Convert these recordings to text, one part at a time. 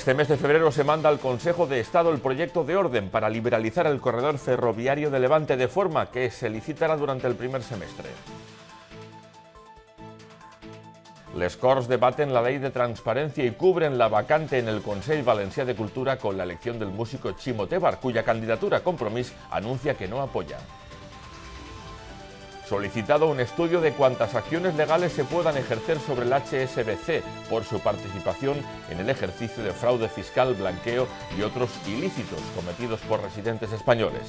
Este mes de febrero se manda al Consejo de Estado el proyecto de orden para liberalizar el corredor ferroviario de Levante de forma que se licitará durante el primer semestre. Les Corts debaten la ley de transparencia y cubren la vacante en el Consejo Valencia de Cultura con la elección del músico Chimo Tebar, cuya candidatura Compromís anuncia que no apoya solicitado un estudio de cuántas acciones legales se puedan ejercer sobre el HSBC por su participación en el ejercicio de fraude fiscal, blanqueo y otros ilícitos cometidos por residentes españoles.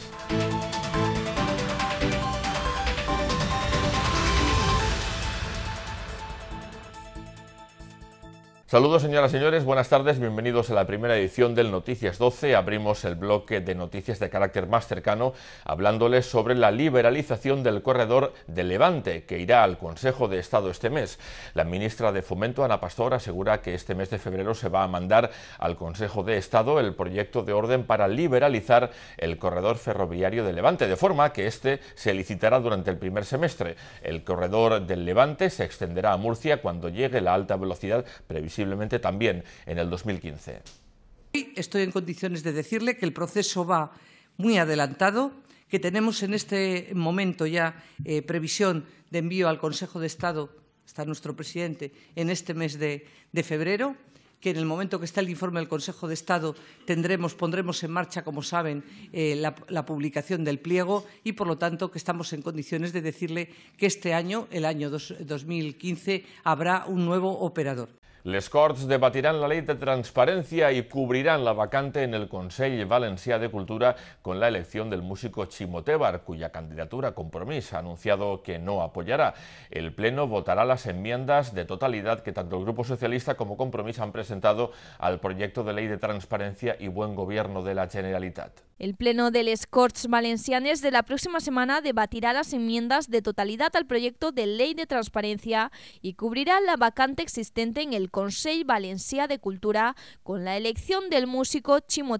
Saludos señoras y señores, buenas tardes, bienvenidos a la primera edición del Noticias 12. Abrimos el bloque de noticias de carácter más cercano hablándoles sobre la liberalización del corredor de Levante que irá al Consejo de Estado este mes. La ministra de Fomento, Ana Pastor, asegura que este mes de febrero se va a mandar al Consejo de Estado el proyecto de orden para liberalizar el corredor ferroviario de Levante, de forma que este se licitará durante el primer semestre. El corredor del Levante se extenderá a Murcia cuando llegue la alta velocidad previsible posiblemente también en el 2015. Estoy en condiciones de decirle que el proceso va muy adelantado, que tenemos en este momento ya eh, previsión de envío al Consejo de Estado, está nuestro presidente, en este mes de, febrero que en el momento que está el informe del Consejo de Estado tendremos, pondremos en marcha, como saben, eh, la, publicación del pliego y, por lo tanto, que estamos en condiciones de decirle que este año, el año 2015, habrá un nuevo operador. Les Corts debatirán la ley de transparencia y cubrirán la vacante en el Consejo Valencià de Cultura con la elección del músico Chimo cuya candidatura Compromís ha anunciado que no apoyará. El Pleno votará las enmiendas de totalidad que tanto el Grupo Socialista como Compromís han presentado al proyecto de ley de transparencia y buen gobierno de la Generalitat. El Pleno de Les Corts Valencianes de la próxima semana debatirá las enmiendas de totalidad al proyecto de ley de transparencia y cubrirá la vacante existente en el Consell Valencia de Cultura con la elección del músico Chimo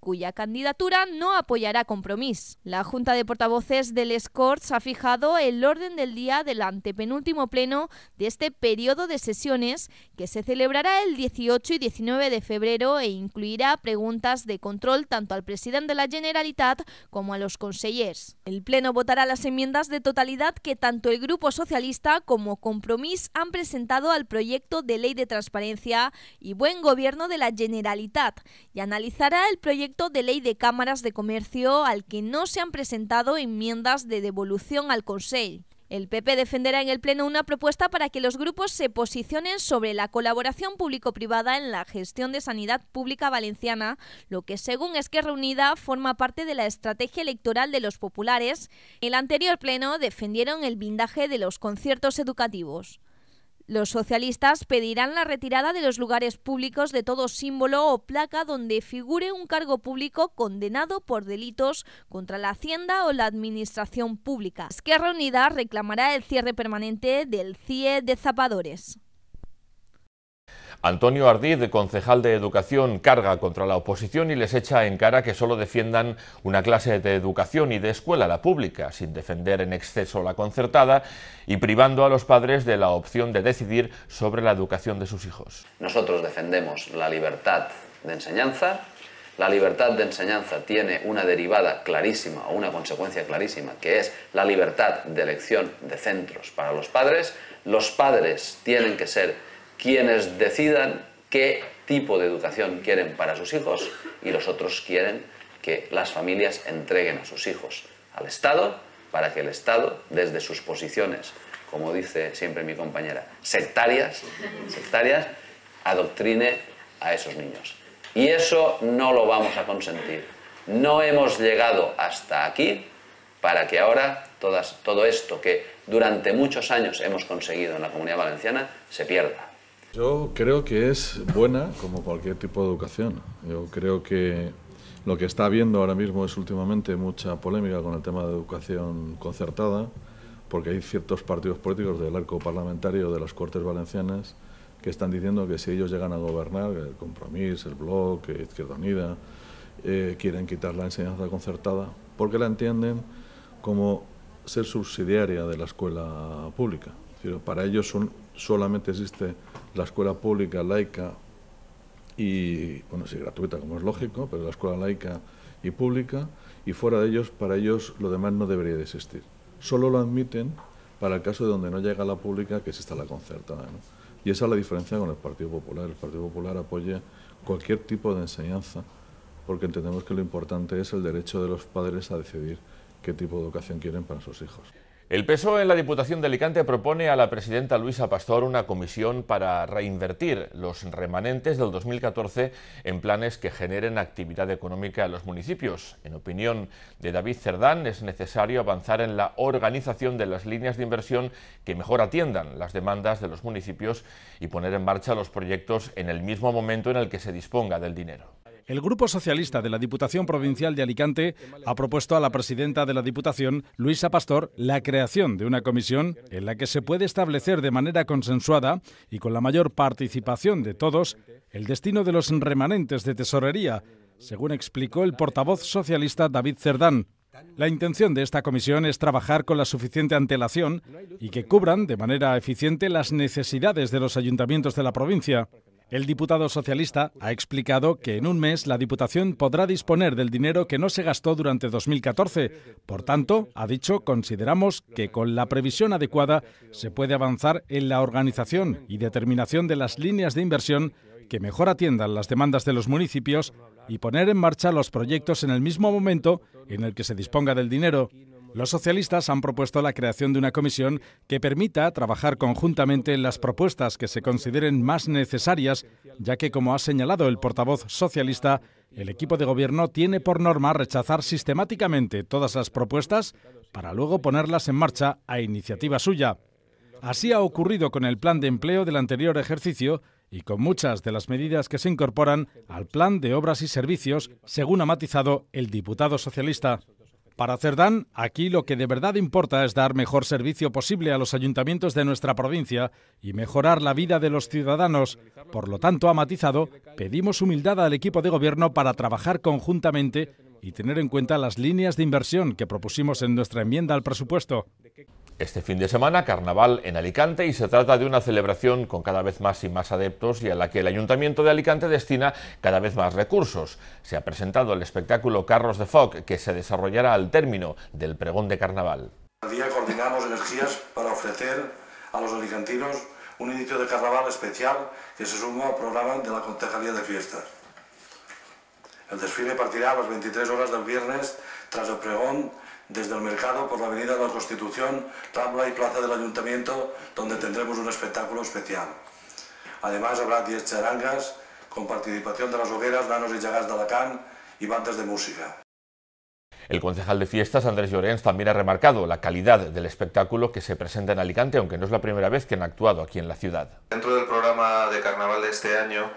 cuya candidatura no apoyará Compromís. La Junta de Portavoces del Escorts ha fijado el orden del día del antepenúltimo pleno de este periodo de sesiones que se celebrará el 18 y 19 de febrero e incluirá preguntas de control tanto al presidente de la Generalitat como a los consellers. El pleno votará las enmiendas de totalidad que tanto el Grupo Socialista como Compromís han presentado al proyecto de ley de Transparencia y Buen Gobierno de la Generalitat y analizará el proyecto de ley de cámaras de comercio al que no se han presentado enmiendas de devolución al Consejo. El PP defenderá en el Pleno una propuesta para que los grupos se posicionen sobre la colaboración público-privada en la gestión de sanidad pública valenciana, lo que según es que reunida forma parte de la estrategia electoral de los populares. En el anterior Pleno defendieron el blindaje de los conciertos educativos. Los socialistas pedirán la retirada de los lugares públicos de todo símbolo o placa donde figure un cargo público condenado por delitos contra la Hacienda o la Administración Pública. Esquerra Unida reclamará el cierre permanente del CIE de Zapadores. Antonio Ardiz, concejal de Educación, carga contra la oposición y les echa en cara que solo defiendan una clase de educación y de escuela, la pública, sin defender en exceso la concertada y privando a los padres de la opción de decidir sobre la educación de sus hijos. Nosotros defendemos la libertad de enseñanza. La libertad de enseñanza tiene una derivada clarísima o una consecuencia clarísima, que es la libertad de elección de centros para los padres. Los padres tienen que ser quienes decidan qué tipo de educación quieren para sus hijos y los otros quieren que las familias entreguen a sus hijos al Estado para que el Estado, desde sus posiciones, como dice siempre mi compañera, sectarias, sectarias, adoctrine a esos niños. Y eso no lo vamos a consentir. No hemos llegado hasta aquí para que ahora todas, todo esto que durante muchos años hemos conseguido en la Comunidad Valenciana se pierda. Yo creo que es buena como cualquier tipo de educación. Yo creo que lo que está habiendo ahora mismo es últimamente mucha polémica con el tema de educación concertada, porque hay ciertos partidos políticos del arco parlamentario de las Cortes Valencianas que están diciendo que si ellos llegan a gobernar, el Compromís, el bloque Izquierda Unida, eh, quieren quitar la enseñanza concertada, porque la entienden como ser subsidiaria de la escuela pública. Pero para ellos solamente existe la escuela pública laica y, bueno, sí, gratuita, como es lógico, pero la escuela laica y pública, y fuera de ellos, para ellos lo demás no debería de existir. Solo lo admiten para el caso de donde no llega la pública, que exista la concertada. Y esa es la diferencia con el Partido Popular. El Partido Popular apoya cualquier tipo de enseñanza, porque entendemos que lo importante es el derecho de los padres a decidir qué tipo de educación quieren para sus hijos. El PSOE en la Diputación de Alicante propone a la presidenta Luisa Pastor una comisión para reinvertir los remanentes del 2014 en planes que generen actividad económica en los municipios. En opinión de David Cerdán, es necesario avanzar en la organización de las líneas de inversión que mejor atiendan las demandas de los municipios y poner en marcha los proyectos en el mismo momento en el que se disponga del dinero. El Grupo Socialista de la Diputación Provincial de Alicante ha propuesto a la presidenta de la Diputación, Luisa Pastor, la creación de una comisión en la que se puede establecer de manera consensuada y con la mayor participación de todos el destino de los remanentes de tesorería, según explicó el portavoz socialista David Cerdán. La intención de esta comisión es trabajar con la suficiente antelación y que cubran de manera eficiente las necesidades de los ayuntamientos de la provincia. El diputado socialista ha explicado que en un mes la Diputación podrá disponer del dinero que no se gastó durante 2014. Por tanto, ha dicho, consideramos que con la previsión adecuada se puede avanzar en la organización y determinación de las líneas de inversión que mejor atiendan las demandas de los municipios y poner en marcha los proyectos en el mismo momento en el que se disponga del dinero. Los socialistas han propuesto la creación de una comisión que permita trabajar conjuntamente en las propuestas que se consideren más necesarias, ya que, como ha señalado el portavoz socialista, el equipo de gobierno tiene por norma rechazar sistemáticamente todas las propuestas para luego ponerlas en marcha a iniciativa suya. Así ha ocurrido con el plan de empleo del anterior ejercicio y con muchas de las medidas que se incorporan al plan de obras y servicios, según ha matizado el diputado socialista. Para Cerdán, aquí lo que de verdad importa es dar mejor servicio posible a los ayuntamientos de nuestra provincia y mejorar la vida de los ciudadanos. Por lo tanto, ha matizado, pedimos humildad al equipo de gobierno para trabajar conjuntamente y tener en cuenta las líneas de inversión que propusimos en nuestra enmienda al presupuesto. Este fin de semana, carnaval en Alicante y se trata de una celebración con cada vez más y más adeptos y a la que el Ayuntamiento de Alicante destina cada vez más recursos. Se ha presentado el espectáculo Carros de Foc que se desarrollará al término del pregón de carnaval. El día coordinamos energías para ofrecer a los alicantinos un inicio de carnaval especial que se suma al programa de la Concejalía de Fiestas. El desfile partirá a las 23 horas del viernes tras el pregón desde el mercado por la Avenida de la Constitución, Tabla y Plaza del Ayuntamiento, donde tendremos un espectáculo especial. Además habrá 10 charangas con participación de las hogueras, Danos y llagas de Alacán y bandas de música. El concejal de fiestas, Andrés Llorens, también ha remarcado la calidad del espectáculo que se presenta en Alicante, aunque no es la primera vez que han actuado aquí en la ciudad. Dentro del programa de carnaval de este año,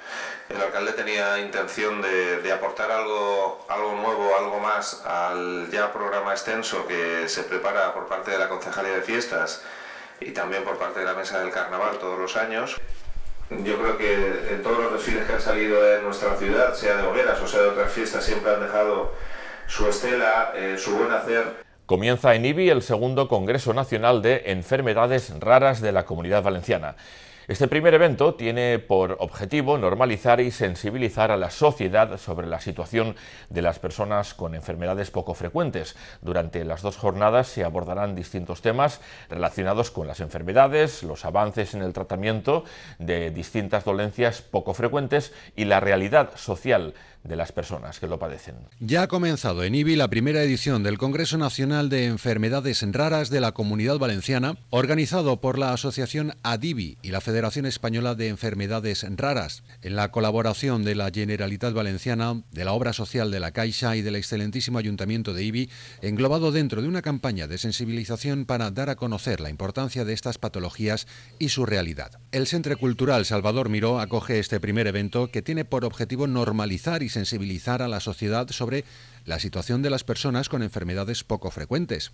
el alcalde tenía intención de, aportar algo, nuevo, algo más al ya programa extenso que se prepara por parte de la concejalía de fiestas y también por parte de la mesa del carnaval todos los años. Yo creo que en todos los desfiles que han salido de nuestra ciudad, sea de hogueras o sea de otras fiestas, siempre han dejado su estela, eh, su buen hacer. Comienza en IBI el segundo Congreso Nacional de Enfermedades Raras de la Comunidad Valenciana. Este primer evento tiene por objetivo normalizar y sensibilizar a la sociedad sobre la situación de las personas con enfermedades poco frecuentes. Durante las dos jornadas se abordarán distintos temas relacionados con las enfermedades, los avances en el tratamiento de distintas dolencias poco frecuentes y la realidad social de las personas que lo padecen. Ya ha comenzado en IBI la primera edición del Congreso Nacional de Enfermedades Raras de la Comunidad Valenciana, organizado por la Asociación Adibi... y la Federación Española de Enfermedades Raras, en la colaboración de la Generalitat Valenciana, de la Obra Social de la Caixa y del excelentísimo Ayuntamiento de IBI, englobado dentro de una campaña de sensibilización para dar a conocer la importancia de estas patologías y su realidad. El Centro Cultural Salvador Miró acoge este primer evento que tiene por objetivo normalizar y sensibilizar a la sociedad sobre la situación de las personas con enfermedades poco frecuentes.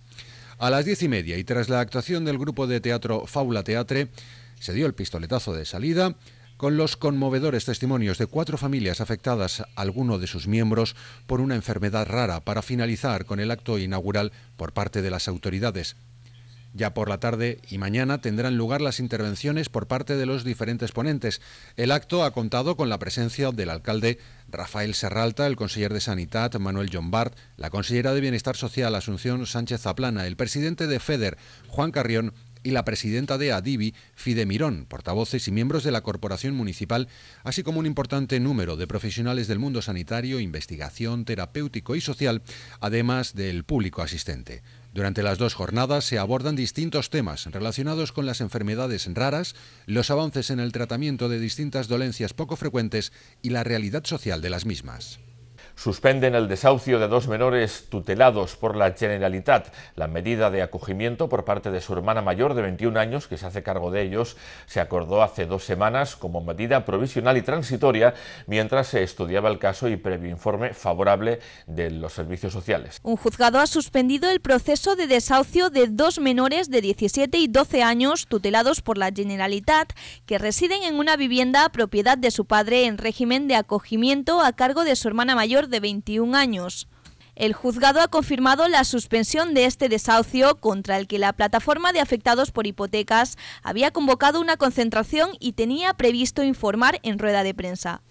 A las diez y media y tras la actuación del grupo de teatro Faula Teatre, se dio el pistoletazo de salida con los conmovedores testimonios de cuatro familias afectadas, a alguno de sus miembros, por una enfermedad rara, para finalizar con el acto inaugural por parte de las autoridades, ya por la tarde y mañana tendrán lugar las intervenciones por parte de los diferentes ponentes. El acto ha contado con la presencia del alcalde Rafael Serralta, el conseller de Sanidad Manuel John la consellera de Bienestar Social Asunción Sánchez Zaplana, el presidente de FEDER Juan Carrión y la presidenta de Adivi, Fide Mirón, portavoces y miembros de la Corporación Municipal, así como un importante número de profesionales del mundo sanitario, investigación, terapéutico y social, además del público asistente. Durante las dos jornadas se abordan distintos temas relacionados con las enfermedades raras, los avances en el tratamiento de distintas dolencias poco frecuentes y la realidad social de las mismas. Suspenden el desahucio de dos menores tutelados por la Generalitat. La medida de acogimiento por parte de su hermana mayor de 21 años, que se hace cargo de ellos, se acordó hace dos semanas como medida provisional y transitoria mientras se estudiaba el caso y previo informe favorable de los servicios sociales. Un juzgado ha suspendido el proceso de desahucio de dos menores de 17 y 12 años tutelados por la Generalitat que residen en una vivienda propiedad de su padre en régimen de acogimiento a cargo de su hermana mayor de 21 años. El juzgado ha confirmado la suspensión de este desahucio contra el que la plataforma de afectados por hipotecas había convocado una concentración y tenía previsto informar en rueda de prensa.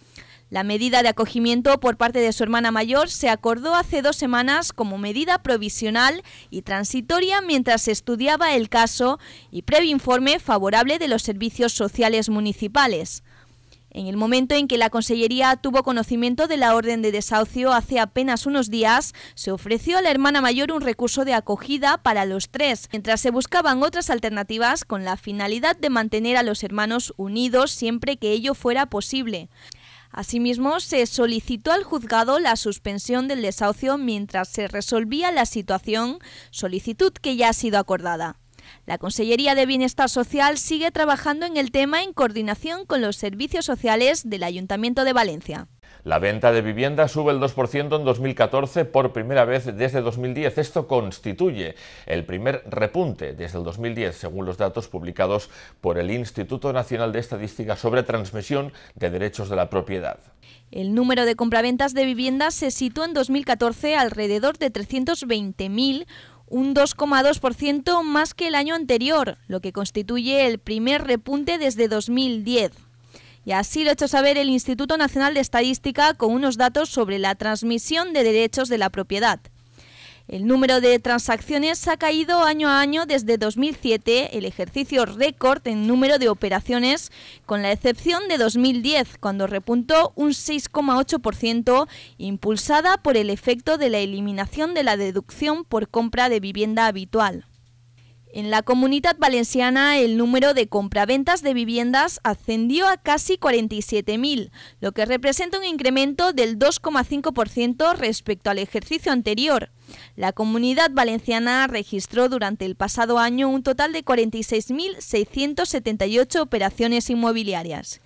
La medida de acogimiento por parte de su hermana mayor se acordó hace dos semanas como medida provisional y transitoria mientras se estudiaba el caso y previo informe favorable de los servicios sociales municipales. En el momento en que la Consellería tuvo conocimiento de la orden de desahucio hace apenas unos días, se ofreció a la hermana mayor un recurso de acogida para los tres, mientras se buscaban otras alternativas con la finalidad de mantener a los hermanos unidos siempre que ello fuera posible. Asimismo, se solicitó al juzgado la suspensión del desahucio mientras se resolvía la situación, solicitud que ya ha sido acordada. La Consellería de Bienestar Social sigue trabajando en el tema en coordinación con los servicios sociales del Ayuntamiento de Valencia. La venta de vivienda sube el 2% en 2014 por primera vez desde 2010. Esto constituye el primer repunte desde el 2010, según los datos publicados por el Instituto Nacional de Estadística sobre Transmisión de Derechos de la Propiedad. El número de compraventas de viviendas se situó en 2014 alrededor de 320.000, un 2,2% más que el año anterior, lo que constituye el primer repunte desde 2010. Y así lo ha hecho saber el Instituto Nacional de Estadística con unos datos sobre la transmisión de derechos de la propiedad. El número de transacciones ha caído año a año desde 2007, el ejercicio récord en número de operaciones, con la excepción de 2010, cuando repuntó un 6,8%, impulsada por el efecto de la eliminación de la deducción por compra de vivienda habitual. En la comunidad valenciana, el número de compraventas de viviendas ascendió a casi 47.000, lo que representa un incremento del 2,5% respecto al ejercicio anterior. La comunidad valenciana registró durante el pasado año un total de 46.678 operaciones inmobiliarias.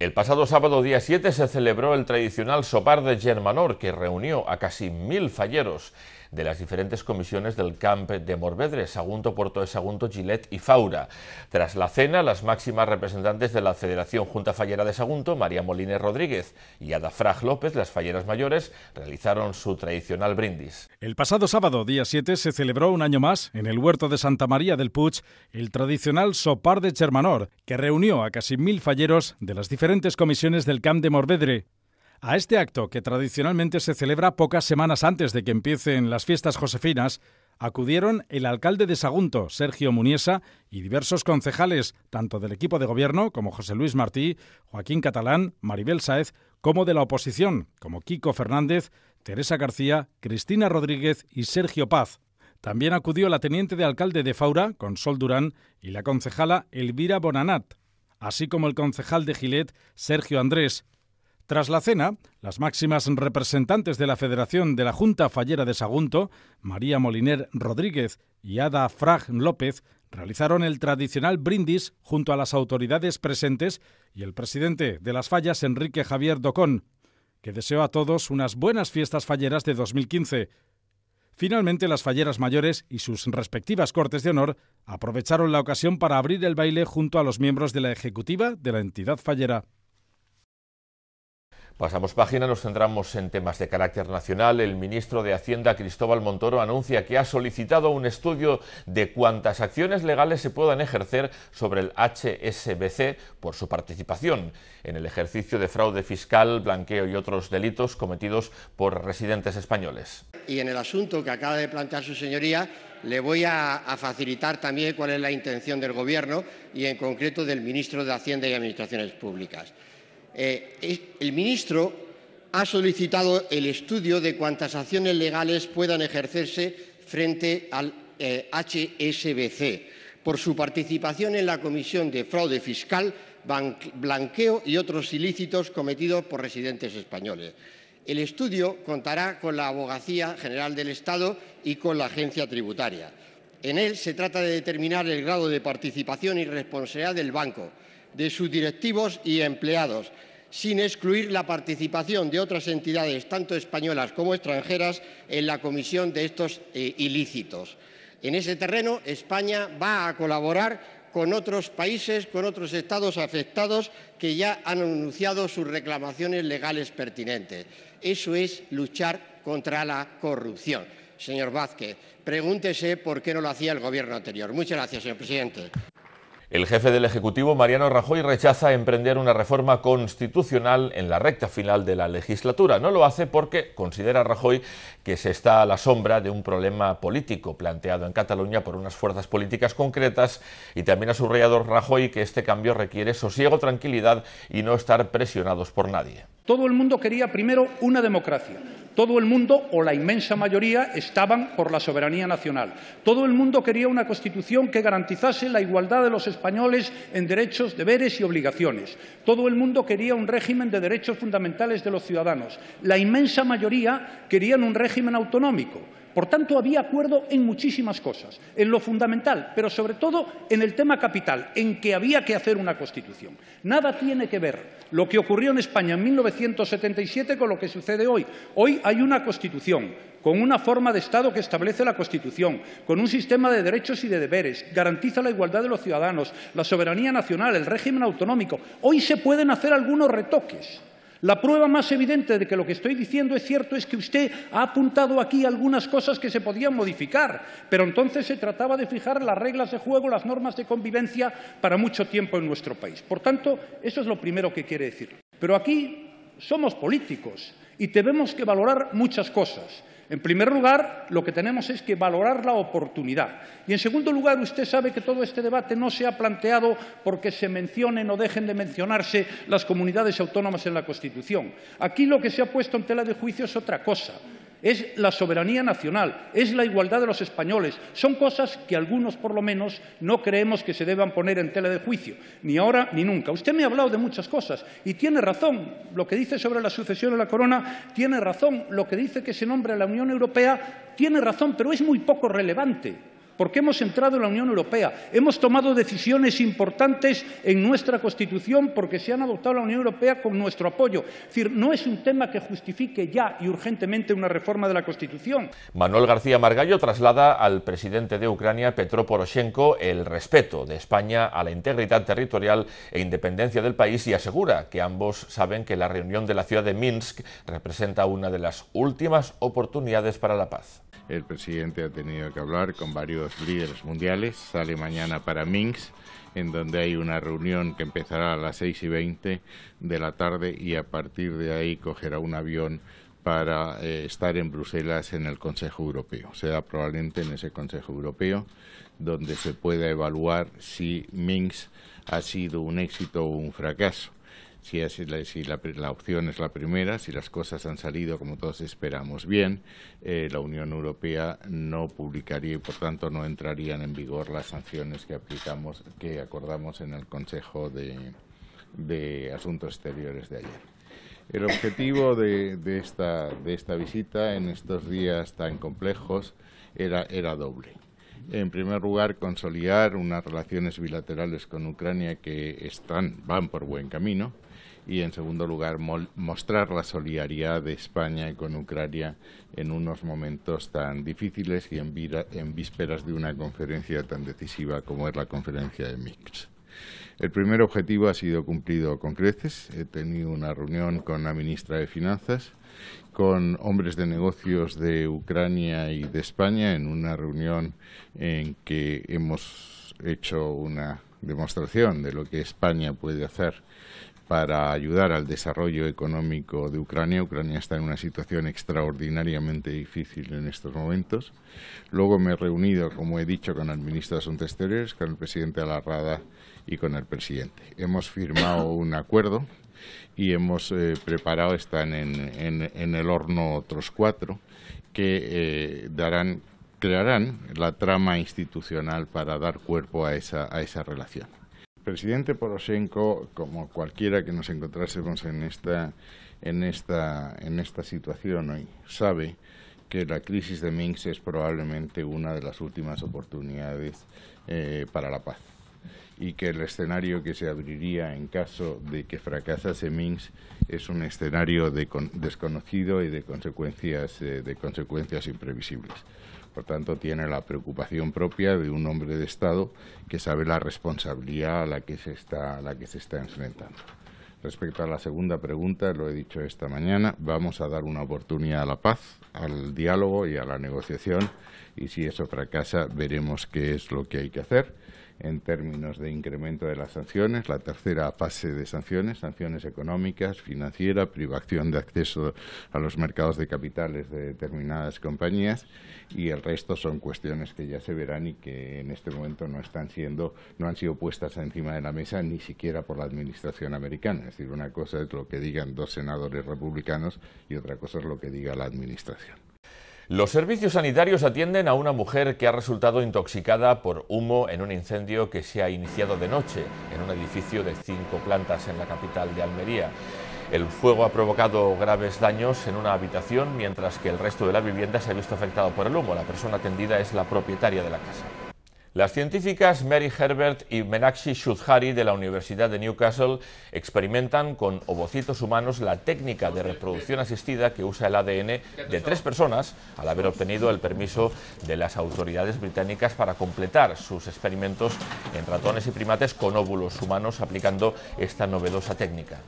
El pasado sábado día 7 se celebró el tradicional sopar de Germanor, que reunió a casi mil falleros de las diferentes comisiones del Camp de Morvedre, Sagunto, Puerto de Sagunto, Gilet y Faura. Tras la cena, las máximas representantes de la Federación Junta Fallera de Sagunto, María Molines Rodríguez y Adafrag López, las falleras mayores, realizaron su tradicional brindis. El pasado sábado, día 7, se celebró un año más, en el huerto de Santa María del Puig, el tradicional sopar de Chermanor, que reunió a casi mil falleros de las diferentes comisiones del Camp de Morvedre. A este acto, que tradicionalmente se celebra pocas semanas antes de que empiecen las fiestas josefinas, acudieron el alcalde de Sagunto, Sergio Muñesa, y diversos concejales, tanto del equipo de gobierno como José Luis Martí, Joaquín Catalán, Maribel Sáez, como de la oposición, como Kiko Fernández, Teresa García, Cristina Rodríguez y Sergio Paz. También acudió la teniente de alcalde de Faura, Consol Durán, y la concejala Elvira Bonanat, así como el concejal de Gilet, Sergio Andrés, tras la cena, las máximas representantes de la Federación de la Junta Fallera de Sagunto, María Moliner Rodríguez y Ada Frag López, realizaron el tradicional brindis junto a las autoridades presentes y el presidente de las fallas, Enrique Javier Docón, que deseó a todos unas buenas fiestas falleras de 2015. Finalmente, las falleras mayores y sus respectivas cortes de honor aprovecharon la ocasión para abrir el baile junto a los miembros de la ejecutiva de la entidad fallera. Pasamos página, nos centramos en temas de carácter nacional. El ministro de Hacienda, Cristóbal Montoro, anuncia que ha solicitado un estudio de cuántas acciones legales se puedan ejercer sobre el HSBC por su participación en el ejercicio de fraude fiscal, blanqueo y otros delitos cometidos por residentes españoles. Y en el asunto que acaba de plantear su señoría, le voy a, facilitar también cuál es la intención del Gobierno y en concreto del ministro de Hacienda y Administraciones Públicas. Eh, el ministro ha solicitado el estudio de cuántas acciones legales puedan ejercerse frente al HSBC eh, por su participación en la Comisión de Fraude Fiscal, Blanqueo y otros ilícitos cometidos por residentes españoles. El estudio contará con la Abogacía General del Estado y con la Agencia Tributaria. En él se trata de determinar el grado de participación y responsabilidad del banco, de sus directivos y empleados, sin excluir la participación de otras entidades, tanto españolas como extranjeras, en la comisión de estos eh, ilícitos. En ese terreno, España va a colaborar con otros países, con otros estados afectados que ya han anunciado sus reclamaciones legales pertinentes. Eso es luchar contra la corrupción. Señor Vázquez, pregúntese por qué no lo hacía el Gobierno anterior. Muchas gracias, señor presidente. El jefe del Ejecutivo, Mariano Rajoy, rechaza emprender una reforma constitucional en la recta final de la legislatura. No lo hace porque considera Rajoy que se está a la sombra de un problema político planteado en Cataluña por unas fuerzas políticas concretas y también ha subrayado Rajoy que este cambio requiere sosiego, tranquilidad y no estar presionados por nadie. Todo el mundo quería primero una democracia. Todo el mundo, o la inmensa mayoría, estaban por la soberanía nacional. Todo el mundo quería una Constitución que garantizase la igualdad de los españoles en derechos, deberes y obligaciones. Todo el mundo quería un régimen de derechos fundamentales de los ciudadanos. La inmensa mayoría querían un régimen autonómico. Por tanto, había acuerdo en muchísimas cosas, en lo fundamental, pero sobre todo en el tema capital, en que había que hacer una Constitución. Nada tiene que ver lo que ocurrió en España en 1977 con lo que sucede hoy. Hoy hay una Constitución, con una forma de Estado que establece la Constitución, con un sistema de derechos y de deberes, garantiza la igualdad de los ciudadanos, la soberanía nacional, el régimen autonómico. Hoy se pueden hacer algunos retoques la prueba más evidente de que lo que estoy diciendo es cierto es que usted ha apuntado aquí algunas cosas que se podían modificar, pero entonces se trataba de fijar las reglas de juego, las normas de convivencia para mucho tiempo en nuestro país. Por tanto, eso es lo primero que quiere decir. Pero aquí somos políticos y tenemos que valorar muchas cosas. En primer lugar, lo que tenemos es que valorar la oportunidad. Y en segundo lugar, usted sabe que todo este debate no se ha planteado porque se mencionen o dejen de mencionarse las comunidades autónomas en la Constitución. Aquí lo que se ha puesto en tela de juicio es otra cosa es la soberanía nacional, es la igualdad de los españoles. Son cosas que algunos, por lo menos, no creemos que se deban poner en tela de juicio, ni ahora ni nunca. Usted me ha hablado de muchas cosas y tiene razón. Lo que dice sobre la sucesión de la corona tiene razón. Lo que dice que se nombra la Unión Europea tiene razón, pero es muy poco relevante porque hemos entrado en la Unión Europea, hemos tomado decisiones importantes en nuestra Constitución porque se han adoptado la Unión Europea con nuestro apoyo. Es decir, no es un tema que justifique ya y urgentemente una reforma de la Constitución. Manuel García Margallo traslada al presidente de Ucrania, Petro Poroshenko, el respeto de España a la integridad territorial e independencia del país y asegura que ambos saben que la reunión de la ciudad de Minsk representa una de las últimas oportunidades para la paz. El presidente ha tenido que hablar con varios líderes mundiales. Sale mañana para Minsk, en donde hay una reunión que empezará a las 6 y 20 de la tarde y a partir de ahí cogerá un avión para eh, estar en Bruselas en el Consejo Europeo. Será probablemente en ese Consejo Europeo donde se pueda evaluar si Minsk ha sido un éxito o un fracaso si, la, opción es la primera, si las cosas han salido como todos esperamos bien, eh, la Unión Europea no publicaría y por tanto no entrarían en vigor las sanciones que aplicamos, que acordamos en el Consejo de, Asuntos Exteriores de ayer. El objetivo de, esta, visita en estos días tan complejos era doble. En primer lugar, consolidar unas relaciones bilaterales con Ucrania que están, van por buen camino. Y en segundo lugar, mostrar la solidaridad de España con Ucrania en unos momentos tan difíciles y en, vísperas de una conferencia tan decisiva como es la conferencia de Minsk. El primer objetivo ha sido cumplido con creces. He tenido una reunión con la ministra de Finanzas con hombres de negocios de Ucrania y de España en una reunión en que hemos hecho una demostración de lo que España puede hacer para ayudar al desarrollo económico de Ucrania. Ucrania está en una situación extraordinariamente difícil en estos momentos. Luego me he reunido, como he dicho, con el ministro de Asuntos Exteriores, con el presidente Alarrada y con el presidente. Hemos firmado un acuerdo y hemos eh, preparado, están en, en, el horno otros cuatro, que eh, darán, crearán la trama institucional para dar cuerpo a esa, a esa relación. El presidente Poroshenko, como cualquiera que nos encontrásemos en esta, en esta, en esta situación hoy, sabe que la crisis de Minsk es probablemente una de las últimas oportunidades eh, para la paz y que el escenario que se abriría en caso de que fracasase Minsk es un escenario desconocido y de consecuencias, eh, de consecuencias imprevisibles. Por tanto, tiene la preocupación propia de un hombre de Estado que sabe la responsabilidad a la que se está, a la que se está enfrentando. Respecto a la segunda pregunta, lo he dicho esta mañana, vamos a dar una oportunidad a la paz, al diálogo y a la negociación y si eso fracasa veremos qué es lo que hay que hacer en términos de incremento de las sanciones, la tercera fase de sanciones, sanciones económicas, financieras, privación de acceso a los mercados de capitales de determinadas compañías y el resto son cuestiones que ya se verán y que en este momento no están siendo, no han sido puestas encima de la mesa ni siquiera por la administración americana. Es decir, una cosa es lo que digan dos senadores republicanos y otra cosa es lo que diga la administración. Los servicios sanitarios atienden a una mujer que ha resultado intoxicada por humo en un incendio que se ha iniciado de noche en un edificio de cinco plantas en la capital de Almería. El fuego ha provocado graves daños en una habitación, mientras que el resto de la vivienda se ha visto afectado por el humo. La persona atendida es la propietaria de la casa. Las científicas Mary Herbert y Menakshi Shudhari de la Universidad de Newcastle experimentan con ovocitos humanos la técnica de reproducción asistida que usa el ADN de tres personas al haber obtenido el permiso de las autoridades británicas para completar sus experimentos en ratones y primates con óvulos humanos aplicando esta novedosa técnica.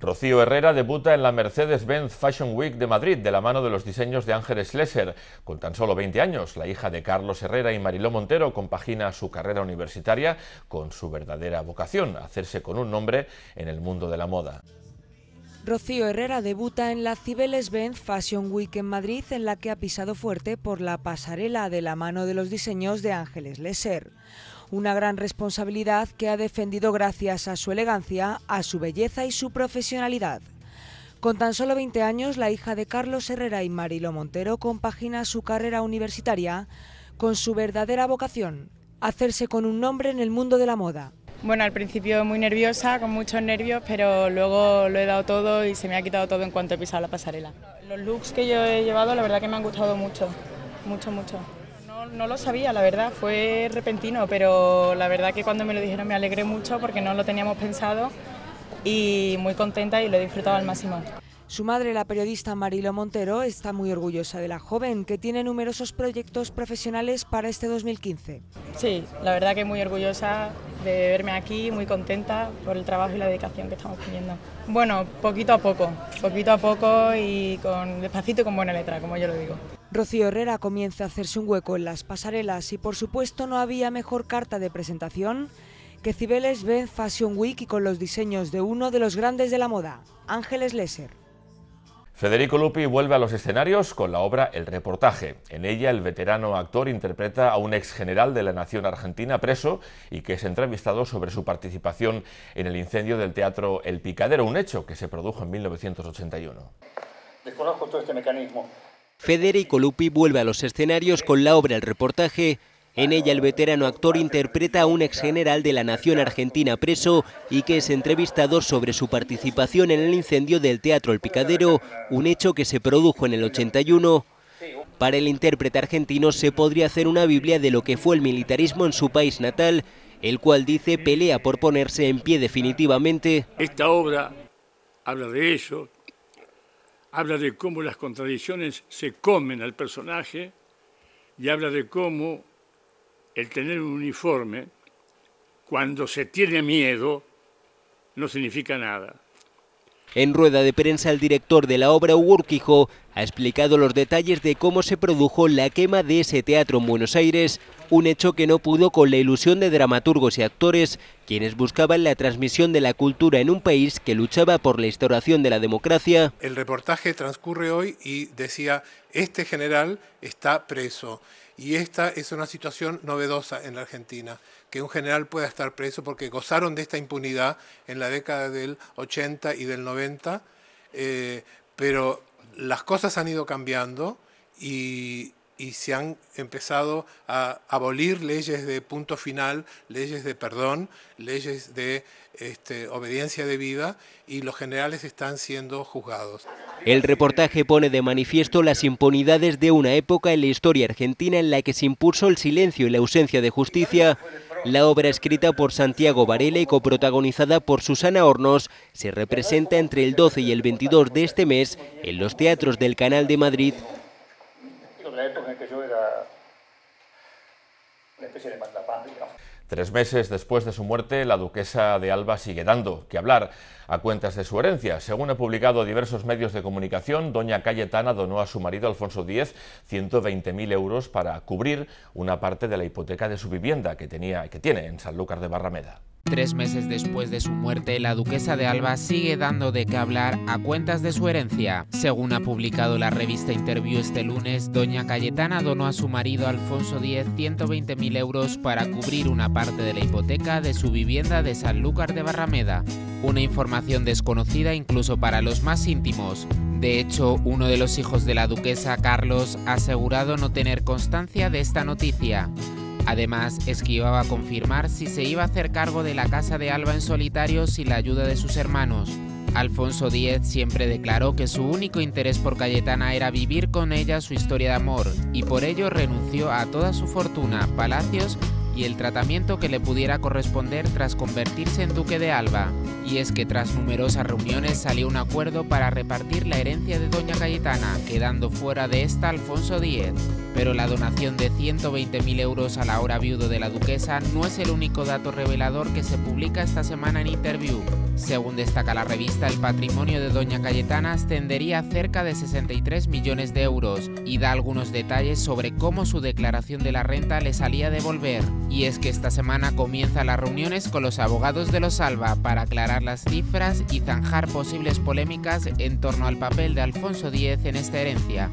Rocío Herrera debuta en la Mercedes-Benz Fashion Week de Madrid de la mano de los diseños de Ángeles lesser Con tan solo 20 años, la hija de Carlos Herrera y Mariló Montero compagina su carrera universitaria con su verdadera vocación, hacerse con un nombre en el mundo de la moda. Rocío Herrera debuta en la Cibeles-Benz Fashion Week en Madrid, en la que ha pisado fuerte por la pasarela de la mano de los diseños de Ángeles Lesser. Una gran responsabilidad que ha defendido gracias a su elegancia, a su belleza y su profesionalidad. Con tan solo 20 años, la hija de Carlos Herrera y Marilo Montero compagina su carrera universitaria con su verdadera vocación, hacerse con un nombre en el mundo de la moda. Bueno, al principio muy nerviosa, con muchos nervios, pero luego lo he dado todo y se me ha quitado todo en cuanto he pisado la pasarela. Los looks que yo he llevado, la verdad que me han gustado mucho, mucho, mucho. No, lo sabía, la verdad, fue repentino, pero la verdad que cuando me lo dijeron me alegré mucho porque no lo teníamos pensado y muy contenta y lo he disfrutado al máximo. Su madre, la periodista Marilo Montero, está muy orgullosa de la joven, que tiene numerosos proyectos profesionales para este 2015. Sí, la verdad que muy orgullosa de verme aquí, muy contenta por el trabajo y la dedicación que estamos teniendo. Bueno, poquito a poco, poquito a poco y con despacito y con buena letra, como yo lo digo. Rocío Herrera comienza a hacerse un hueco en las pasarelas y por supuesto no había mejor carta de presentación que Cibeles Ben Fashion Week y con los diseños de uno de los grandes de la moda, Ángeles Lesser. Federico Lupi vuelve a los escenarios con la obra El reportaje. En ella el veterano actor interpreta a un ex general de la nación argentina preso y que es entrevistado sobre su participación en el incendio del teatro El Picadero, un hecho que se produjo en 1981. Desconozco todo este mecanismo. Federico Lupi vuelve a los escenarios con la obra El Reportaje. En ella el veterano actor interpreta a un ex general de la nación argentina preso y que es entrevistado sobre su participación en el incendio del Teatro El Picadero, un hecho que se produjo en el 81. Para el intérprete argentino se podría hacer una biblia de lo que fue el militarismo en su país natal, el cual dice pelea por ponerse en pie definitivamente. Esta obra habla de eso habla de cómo las contradicciones se comen al personaje y habla de cómo el tener un uniforme, cuando se tiene miedo, no significa nada. En rueda de prensa, el director de la obra, Urquijo, ha explicado los detalles de cómo se produjo la quema de ese teatro en Buenos Aires, un hecho que no pudo con la ilusión de dramaturgos y actores, quienes buscaban la transmisión de la cultura en un país que luchaba por la instauración de la democracia. El reportaje transcurre hoy y decía, este general está preso y esta es una situación novedosa en la Argentina que un general pueda estar preso porque gozaron de esta impunidad en la década del 80 y del 90, eh, pero las cosas han ido cambiando y, se han empezado a abolir leyes de punto final, leyes de perdón, leyes de este, obediencia debida... y los generales están siendo juzgados. El reportaje pone de manifiesto las impunidades de una época en la historia argentina en la que se impuso el silencio y la ausencia de justicia la obra escrita por Santiago Varela y coprotagonizada por Susana Hornos se representa entre el 12 y el 22 de este mes en los teatros del Canal de Madrid. Tres meses después de su muerte, la duquesa de Alba sigue dando que hablar a cuentas de su herencia. Según ha publicado diversos medios de comunicación, doña Cayetana donó a su marido Alfonso X 120.000 euros para cubrir una parte de la hipoteca de su vivienda que, tenía, que tiene en Sanlúcar de Barrameda. Tres meses después de su muerte, la duquesa de Alba sigue dando de qué hablar a cuentas de su herencia. Según ha publicado la revista Interview este lunes, doña Cayetana donó a su marido Alfonso X 120.000 euros para cubrir una parte de la hipoteca de su vivienda de Sanlúcar de Barrameda. Una información desconocida incluso para los más íntimos, de hecho, uno de los hijos de la duquesa, Carlos, ha asegurado no tener constancia de esta noticia. Además, esquivaba confirmar si se iba a hacer cargo de la casa de Alba en solitario sin la ayuda de sus hermanos. Alfonso X siempre declaró que su único interés por Cayetana era vivir con ella su historia de amor, y por ello renunció a toda su fortuna, palacios y el tratamiento que le pudiera corresponder tras convertirse en duque de Alba. Y es que tras numerosas reuniones salió un acuerdo para repartir la herencia de doña Cayetana, quedando fuera de esta Alfonso X. Pero la donación de 120.000 euros a la hora viudo de la duquesa no es el único dato revelador que se publica esta semana en Interview. Según destaca la revista, el patrimonio de Doña Cayetana ascendería a cerca de 63 millones de euros y da algunos detalles sobre cómo su declaración de la renta le salía a devolver. Y es que esta semana comienza las reuniones con los abogados de los Alba para aclarar las cifras y zanjar posibles polémicas en torno al papel de Alfonso X en esta herencia.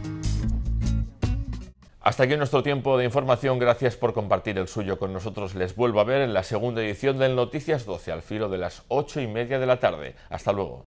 Hasta aquí nuestro tiempo de información. Gracias por compartir el suyo con nosotros. Les vuelvo a ver en la segunda edición del Noticias 12 al filo de las ocho y media de la tarde. Hasta luego.